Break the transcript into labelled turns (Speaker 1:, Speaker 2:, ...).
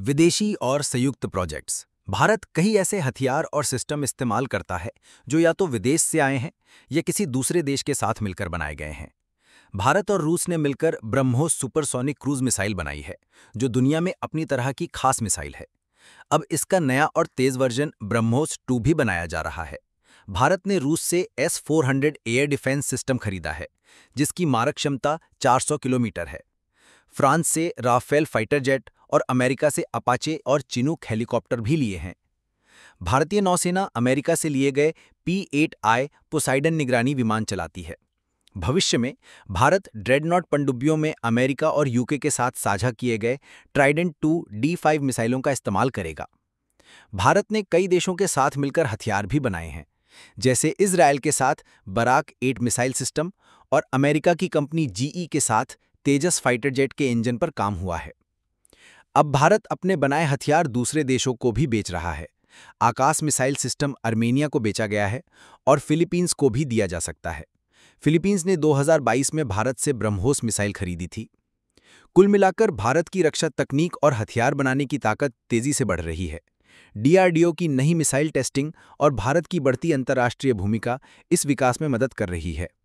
Speaker 1: विदेशी और संयुक्त प्रोजेक्ट्स भारत कई ऐसे हथियार और सिस्टम इस्तेमाल करता है जो या तो विदेश से आए हैं या किसी दूसरे देश के साथ मिलकर बनाए गए हैं भारत और रूस ने मिलकर ब्रह्मोस सुपरसोनिक क्रूज मिसाइल बनाई है जो दुनिया में अपनी तरह की खास मिसाइल है अब इसका नया और तेज वर्जन ब्रह्मोस टू भी बनाया जा रहा है भारत ने रूस से S four air defence system खरीदा है जिसकी मारक क्षमता 400 किलोमीटर है फ्रांस से राफेल फाइटर जेट और अमेरिका से अपाचे और चिनूक हेलीकॉप्टर भी लिए हैं भारतीय नौसेना अमेरिका से लिए गए पी एट आई पोसाइडन निगरानी विमान चलाती है भविष्य में भारत ड्रेडनॉट पनडुब्बियों में अमेरिका और यूके के साथ साझा किए गए ट्राइडेंट टू डी फाइव मिसाइलों का इस्तेमाल करेगा भारत ने कई देशों के साथ मिलकर हथियार भी बनाए हैं जैसे इसराइल के साथ बराक एट मिसाइल सिस्टम और अमेरिका की कंपनी जीई के साथ तेजस फाइटर जेट के इंजन पर काम हुआ है अब भारत अपने बनाए हथियार दूसरे देशों को भी बेच रहा है आकाश मिसाइल सिस्टम आर्मेनिया को बेचा गया है और फिलीपींस को भी दिया जा सकता है फिलीपींस ने 2022 में भारत से ब्रह्मोस मिसाइल खरीदी थी कुल मिलाकर भारत की रक्षा तकनीक और हथियार बनाने की ताकत तेजी से बढ़ रही है डीआरडीओ की नई मिसाइल टेस्टिंग और भारत की बढ़ती अंतर्राष्ट्रीय भूमिका इस विकास में मदद कर रही है